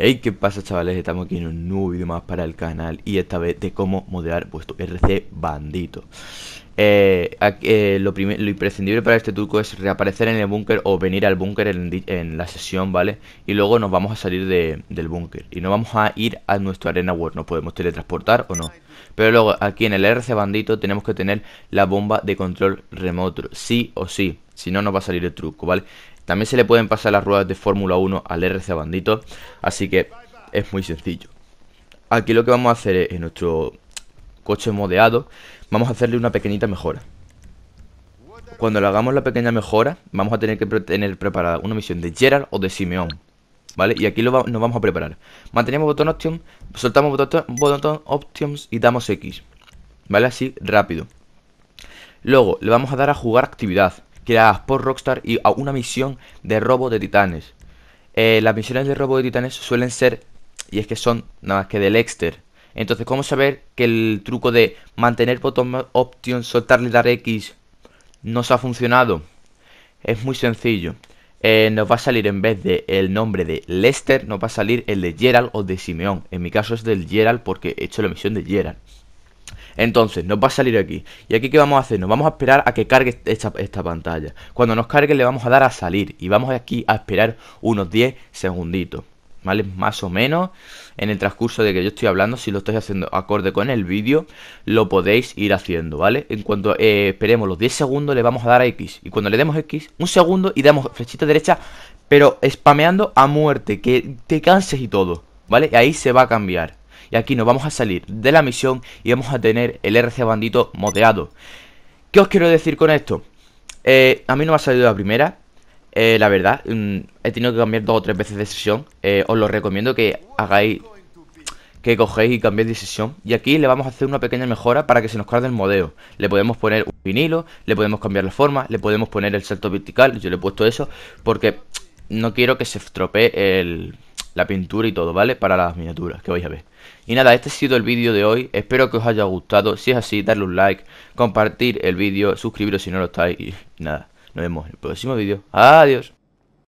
Hey, ¿qué pasa chavales? Estamos aquí en un nuevo vídeo más para el canal y esta vez de cómo modelar vuestro RC bandito. Eh, eh, lo, imprescindible para este truco es reaparecer en el búnker o venir al búnker en, la sesión, ¿vale? Y luego nos vamos a salir del búnker y no vamos a ir a nuestra arena war, nos podemos teletransportar o no. Pero luego aquí en el RC bandito tenemos que tener la bomba de control remoto, sí o sí. Si no, nos va a salir el truco, ¿vale? También se le pueden pasar las ruedas de Fórmula 1 al RC Bandito, así que es muy sencillo. Aquí lo que vamos a hacer es, en nuestro coche modeado, vamos a hacerle una pequeñita mejora. Cuando le hagamos la pequeña mejora, vamos a tener que tener preparada una misión de Gerard o de Simeón. ¿Vale? Y aquí nos vamos a preparar. Mantenemos botón Options, soltamos botón, botón options y damos X. ¿Vale? Así, rápido. Luego, le vamos a dar a jugar actividad por Rockstar y a una misión de robo de titanes. Eh, las misiones de robo de titanes suelen ser, y es que son nada más que de Exter. Entonces, ¿cómo saber que el truco de mantener botón option, soltarle dar X, nos ha funcionado? Es muy sencillo. Eh, nos va a salir en vez de el nombre de Lester, nos va a salir el de Gerald o de Simeón. En mi caso es del Gerald porque he hecho la misión de Gerald. Entonces, nos va a salir aquí. ¿Y aquí qué vamos a hacer? Nos vamos a esperar a que cargue esta, pantalla. Cuando nos cargue le vamos a dar a salir. Y vamos aquí a esperar unos 10 segunditos. ¿Vale? Más o menos en el transcurso de que yo estoy hablando, si lo estáis haciendo acorde con el vídeo, lo podéis ir haciendo, ¿vale? En cuanto eh, esperemos los 10 segundos, le vamos a dar a X. Y cuando le demos X, un segundo y damos flechita derecha, pero spameando a muerte, que te canses y todo, ¿vale? ahí se va a cambiar. Y aquí nos vamos a salir de la misión y vamos a tener el RC bandito modeado ¿Qué os quiero decir con esto? Eh, a mí no me ha salido la primera, eh, la verdad. Mm, he tenido que cambiar dos o tres veces de sesión. Eh, os lo recomiendo que hagáis, que cogéis y cambiéis de sesión. Y aquí le vamos a hacer una pequeña mejora para que se nos cargue el modeo. Le podemos poner un vinilo, le podemos cambiar la forma, le podemos poner el salto vertical. Yo le he puesto eso porque no quiero que se estropee el la pintura y todo, ¿vale? Para las miniaturas que vais a ver. Y nada, este ha sido el vídeo de hoy, espero que os haya gustado, si es así, darle un like, compartir el vídeo, suscribiros si no lo estáis y nada, nos vemos en el próximo vídeo, adiós.